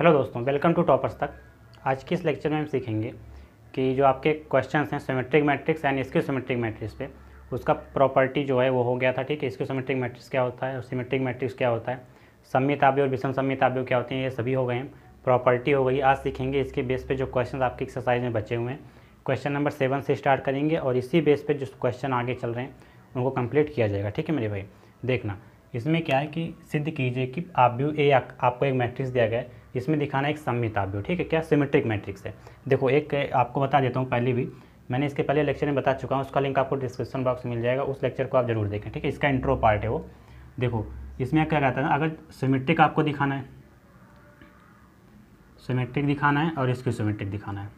hello दोस्तों welcome to toppers तक आज के इस लेक्चर में हम सीखेंगे कि जो आपके क्वेश्चन हैं सिमेट्रिक मैट्रिक्स एंड इसके सिमेट्रिक मैट्रिक्स पे उसका प्रॉपर्टी जो है वो हो गया था ठीक है इसके सिमेट्रिक मैट्रिक्स क्या होता है और सिमेट्रिक मैट्रिक्स क्या होता है सम्मित आव्य और विषम सम्मित आव्य क्या होते हैं ये सभी हो गए हैं प्रॉपर्टी हो गई आज सीखेंगे इसके बेस पर जो क्वेश्चन आपके एक्सरसाइज में बचे हुए हैं क्वेश्चन नंबर सेवन से स्टार्ट करेंगे और इसी बेस पर जो क्वेश्चन आगे चल रहे हैं उनको कम्प्लीट किया जाएगा ठीक है मेरे भाई देखना इसमें क्या है कि सिद्ध कीजिए कि आप ए आपको एक मैट्रिक्स दिया गया है इसमें दिखाना एक सम्मित ठीक है क्या सिमेट्रिक मैट्रिक्स है देखो एक आपको बता देता हूँ पहले भी मैंने इसके पहले लेक्चर में बता चुका हूँ उसका लिंक आपको डिस्क्रिप्शन बॉक्स में मिल जाएगा उस लेक्चर को आप जरूर देखें ठीक है इसका इंट्रो पार्ट है वो देखो इसमें क्या कहता है अगर सिमेट्रिक आपको दिखाना है सिमेट्रिक दिखाना है और इसको सिमेट्रिक दिखाना है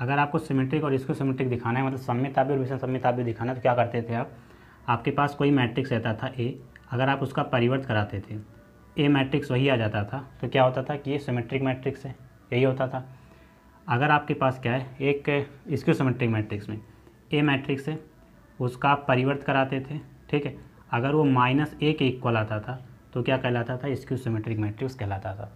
अगर आपको सिमेट्रिक और इसको सिमेट्रिक दिखाना है मतलब सम्मित और विषम सम्मित दिखाना है तो क्या करते थे आप आपके पास कोई मैट्रिक्स रहता था ए अगर आप उसका परिवर्त कराते थे ए मैट्रिक्स वही आ जाता था तो क्या होता था कि ये सिमेट्रिक मैट्रिक्स है यही होता था अगर आपके पास क्या है एक स्क्यू सिमेट्रिक मैट्रिक्स में ए मैट्रिक्स है उसका आप परिवर्त कराते थे ठीक है अगर वो माइनस ए के इक्वल आता था तो क्या कहलाता था इसक्यू सिमेट्रिक मैट्रिक्स कहलाता था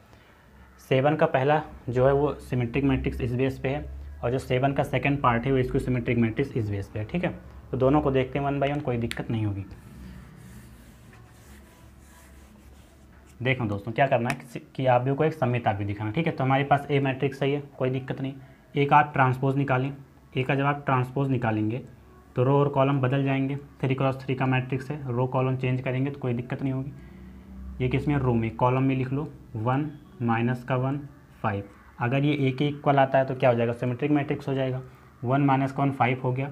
सेवन का पहला जो है वो सिमेट्रिक मैट्रिक्स इस बेस पे है और जो सेवन का सेकंड पार्ट है वो इसक्यू सिमेट्रिक मैट्रिक्स इस बेस पे है ठीक है तो दोनों को देखते हैं वन बाई वन कोई दिक्कत नहीं होगी देखो दोस्तों क्या करना है कि आप भी को एक समेत आप भी दिखाना ठीक है तो हमारे पास ए मैट्रिक्स है कोई दिक्कत नहीं एक आप ट्रांसपोज निकालें ए का जब आप ट्रांसपोज निकालेंगे तो रो और कॉलम बदल जाएंगे थ्री क्रॉस थ्री का मैट्रिक्स है रो कॉलम चेंज करेंगे तो कोई दिक्कत नहीं होगी ये किस में रो में कॉलम में लिख लो वन माइनस का वन फाइव अगर ये ए के इक्वल आता है तो क्या हो जाएगा सिमेट्रिक मैट्रिक्स हो जाएगा वन माइनस का वन फाइव हो गया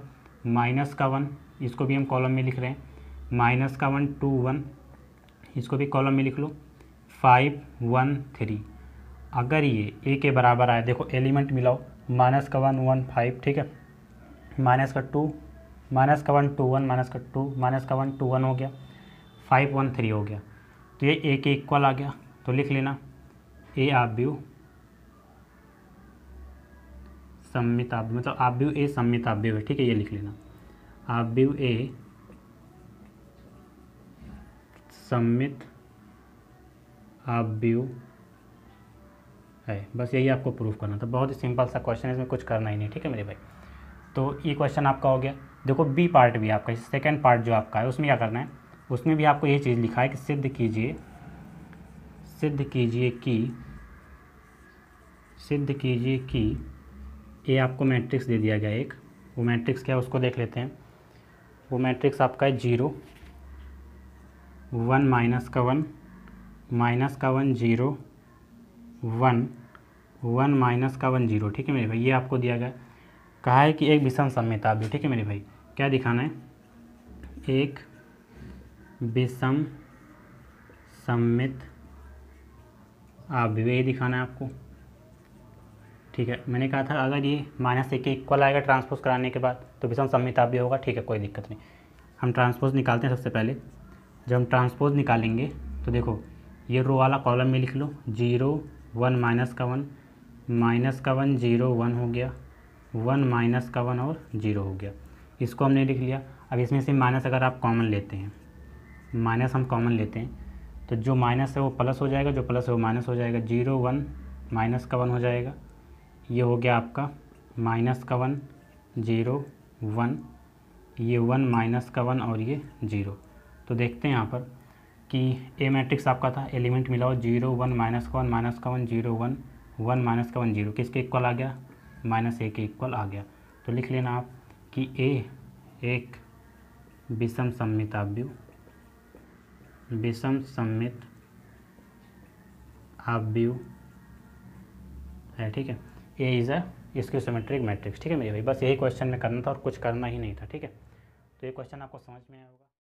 माइनस का वन इसको भी हम कॉलम में लिख रहे हैं माइनस का वन टू वन इसको भी कॉलम में लिख लो फाइव वन थ्री अगर ये ए के बराबर आए देखो एलिमेंट मिलाओ माइनस का वन वन फाइव ठीक है माइनस का टू माइनस का वन टू वन माइनस का टू माइनस का वन टू वन हो गया फाइव वन थ्री हो गया तो ये ए के इक्वल आ गया तो लिख लेना ए आब्यू सम्मित आप मतलब आप व्यू ए सम्मित आब्यू है ठीक है ये लिख लेना आप व्यू ए सम्मित आप व्यू है बस यही आपको प्रूफ करना था तो बहुत ही सिंपल सा क्वेश्चन है इसमें कुछ करना ही नहीं ठीक है मेरे भाई तो ये क्वेश्चन आपका हो गया देखो बी पार्ट भी आपका सेकेंड पार्ट जो आपका है उसमें क्या करना है उसमें भी आपको ये चीज़ लिखा है कि सिद्ध कीजिए सिद्ध कीजिए कि सिद्ध कीजिए कि ये आपको मैट्रिक्स दे दिया गया एक वो मैट्रिक्स क्या है उसको देख लेते हैं वो मैट्रिक्स आपका है जीरो वन माइनस का वन माइनस का one zero one one minus का वन जीरो ठीक है मेरे भाई ये आपको दिया गया कहा है कि एक विषम सम्यता भी ठीक है मेरे भाई क्या दिखाना है एक विषम सम्मित आप भी वही दिखाना है आपको ठीक है मैंने कहा था अगर ये माइनस एक के इक्वल आएगा ट्रांसपोज कराने के बाद तो विषम सम्मित आप भी होगा ठीक है कोई दिक्कत नहीं हम ट्रांसपोज निकालते हैं सबसे पहले जब हम ट्रांसपोज निकालेंगे तो देखो ये रो वाला कॉलम में लिख लो जीरो वन माइनस का वन माइनस का वन जीरो वन हो गया वन माइनस का वन और जीरो हो गया इसको हमने लिख लिया अब इसमें से माइनस अगर आप कॉमन लेते हैं माइनस हम कॉमन लेते हैं तो जो माइनस है वो प्लस हो जाएगा जो प्लस है वो माइनस हो जाएगा जीरो वन माइनस का वन हो जाएगा ये हो गया आपका माइनस का वन जीरो वन ये वन माइनस का वन और ये जीरो तो देखते हैं यहाँ पर कि ए मैट्रिक्स आपका था एलिमेंट मिलाओ जीरो वन माइनस का वन माइनस का one zero one one minus का वन जीरो किसके इक्वल आ गया माइनस ए के इक्वल आ गया तो लिख लेना आप कि ए एक विषम आव्यू विषम सम्मित आव्यू है ठीक है ए इज़ अ इसके सिमेट्रिक मैट्रिक्स ठीक है मेरे भाई बस यही क्वेश्चन में करना था और कुछ करना ही नहीं था ठीक है तो ये क्वेश्चन आपको समझ में आया होगा